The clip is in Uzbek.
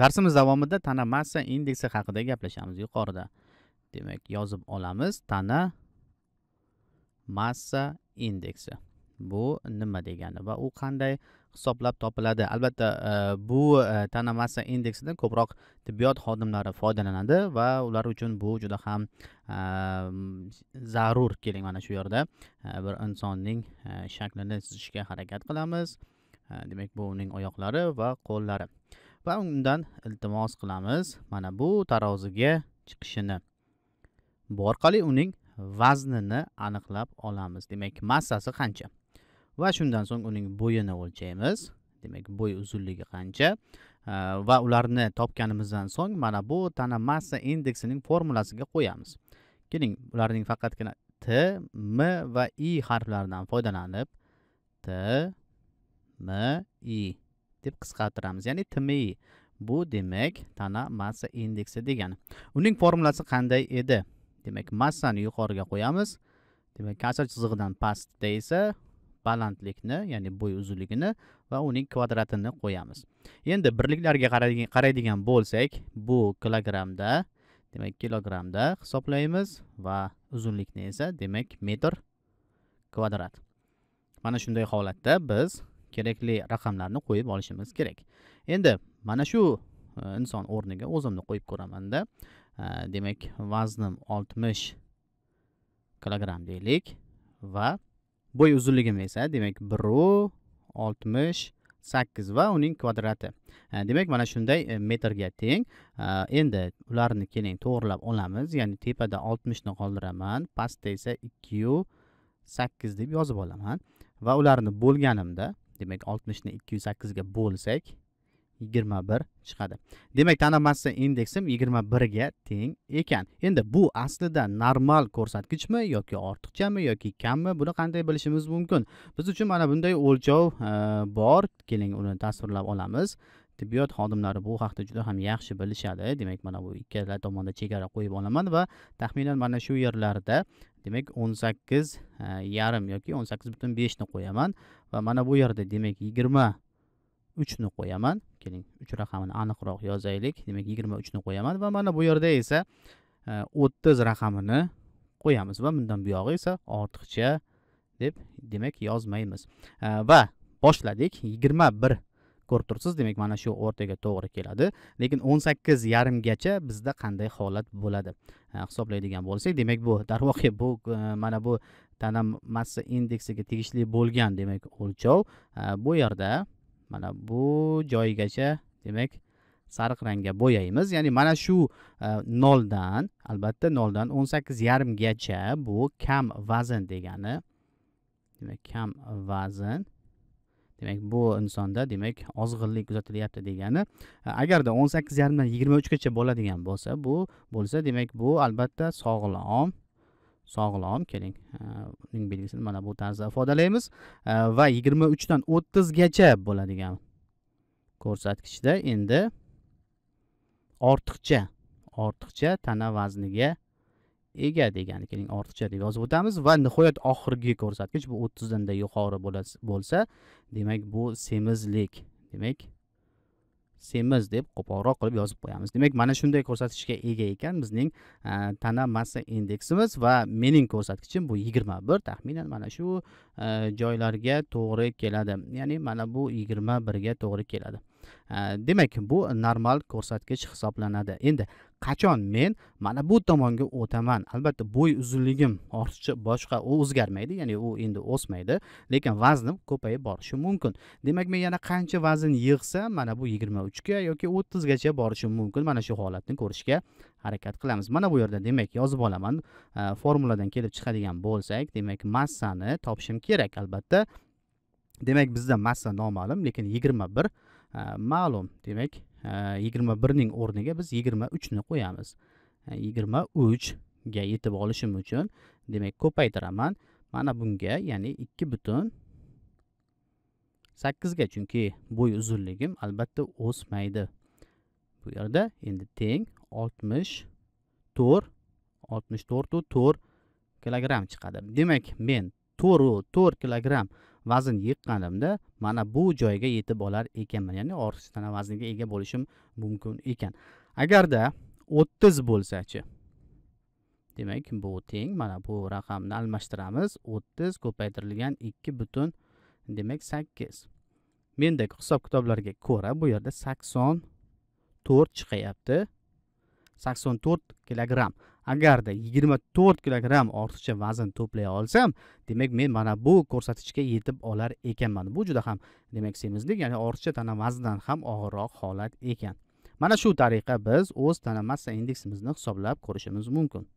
darsimiz davomida tana massa indeksi haqida gaplashamiz yuqorida demak yozib olamiz tana massa indeksi bu nima degani va u qanday hisoblab topiladi albatta e, bu e, tana massa indeksidan ko'proq tibbiyot xodimlari foydalanadi va ular uchun bu juda ham e, zarur keling mana shu yerda bir insonning shaklini chizishga harakat qilamiz demak bu uning oyoqlari va qo'llari va undan iltimos qilamiz mana bu taroziga chiqishini bu orqali uning vaznini aniqlab olamiz demak massasi qancha va shundan so'ng uning bo'yini o'lchaymiz demak bo'y uzunligi qancha va ularni topganimizdan so'ng mana bu tana massa indeksining formulasiga qo'yamiz keling ularning faqatgina t m va i harflaridan foydalanib t m i deb qisqartiramiz ya'ni tmi bu demak tana massa indeksi degani uning formulasi qanday edi demak massani yuqoriga qo'yamiz demak kasr chizig'idan pastda esa balandlikni ya'ni bo'y uzunligini va uning kvadratini qo'yamiz endi birliklarga qaraydigan bo'lsak bu kilogrammda demak kilogrammda hisoblaymiz va uzunlikni esa demak metr kvadrat mana shunday holatda biz kerakli raqamlarni qo'yib olishimiz kerak endi mana shu e, inson o'rniga o'zimni qo'yib ko'ramanda e, demak vaznim oltmish kilogramm deylik va bo'y uzunligim esa demak biru oltmish sakkiz va uning kvadrati e, demak mana shunday metrga teng endi ularni keling to'g'irlab olamiz ya'ni tepada oltmishni qoldiraman pastda esa ikkiyu sakkiz deb yozib olaman va ularni bo'lganimda demak oltmishni ikki yuz sakkizga bo'lsak yigirma bir chiqadi demak tana massa indeksim yigirma birga teng ekan endi bu aslida normal ko'rsatkichmi yoki ortiqchami yoki kammi buni qanday bilishimiz mumkin biz uchun mana bunday o'lchov e, bor keling uni tasvirlab olamiz tibbiyot xodimlari bu haqda juda ham yaxshi bilishadi demak mana bu ikkala tomonda chegara qo'yib olaman va taxminan mana shu yerlarda demak o'n sakkiz e, yarim yoki o'n sakkiz butun beshni qo'yaman va mana bu yerda demak yigirma uchni qo'yaman keling uch raqamini aniqroq yozaylik demak yigirma uchni qo'yaman va mana bu yerda esa e, o'ttiz raqamini qo'yamiz va bundan buyog'i esa ortiqcha deb demak yozmaymiz e, va boshladik yigirma bir ko'rib turibsiz demak mana shu o'rtaga to'g'ri keladi lekin o'n sakkiz yarimgacha bizda qanday holat bo'ladi hisoblaydigan bo'lsak demak bu darvoqe bu e, mana bu tana massa indeksiga tegishli bo'lgan demak o'lchov bu yerda mana bu joyigacha demak sariq rangga bo'yaymiz ya'ni mana shu e, noldan albatta noldan o'n sakkiz yarimgacha bu kam vazn degani demak kam vazn demak bu insonda demak ozg'inlik kuzatilyapti degani e, agarda o'n sakkiz yarimdan yigirma uchgacha bo'ladigan bo'lsa bu bo'lsa demak bu albatta sog'lom sog'lom keling e, uning belgisini mana bu tarzda ifodalaymiz e, va yigirma uchdan o'ttizgacha bo'ladigan ko'rsatkichda endi ortiqcha ortiqcha tana vazniga ega degani keling ortiqcha deb yozib o'tamiz va nihoyat oxirgi ko'rsatkich bu o'ttizdan yuqori bo'lsa demak bu semizlik demak semiz deb qo'polroq qilib yozib qo'yamiz demak mana shunday ko'rsatkichga ega ekan bizning tana massa indeksimiz va mening ko'rsatkichim bu yigirma bir taxminan mana shu joylarga to'g'ri keladi ya'ni mana bu yigirma birga to'g'ri keladi demak bu normal ko'rsatkich hisoblanadi endi qachon men mana bu tomonga o'taman albatta bo'y uzunligim ortiqcha boshqa u o'zgarmaydi ya'ni u endi o'smaydi lekin vaznim ko'payib borishi mumkin demak men yana qancha vazn yig'sam mana bu yigirma uchga yoki o'ttizgacha borishim mumkin mana shu holatni ko'rishga harakat qilamiz mana bu yerda demak yozib olaman e, formuladan kelib chiqadigan bo'lsak demak massani topishim kerak albatta demak bizda massa noma'lum lekin yigirma bir e, ma'lum demak yigirma birning o'rniga biz yigirma uchni qo'yamiz yigirma uchga yetib olishim uchun demak ko'paytiraman mana bunga ya'ni ikki butun sakkizga chunki bo'y uzunligim albatta o'smaydi bu yerda endi teng oltmish to'rt oltmish to'rtu to'rt kilogramm chiqadi demak men to'rtu to'rt kilogramm vazn yiqqanimda mana bu joyga yetib olar ekanman ya'ni ortiqcha vaznga ega bo'lishim mumkin ekan agarda o'ttiz bo'lsachi demak bu teng mana bu raqamni almashtiramiz o'ttiz ko'paytirilgan ikki butun demak sakkiz mendagi hisob kitoblarga ko'ra bu yerda sakson to'rt chiqyapti sakson to'rt kilogramm agarda yigirma to'rt kilogramm ortiqcha vazn to'play olsam demak men mana bu ko'rsatkichga yetib olar ekanman bu juda ham demak semizlik ya'ni ortiqcha tana vaznidan ham og'irroq holat ekan mana shu tariqa biz o'z tana massa indeksimizni hisoblab ko'rishimiz mumkin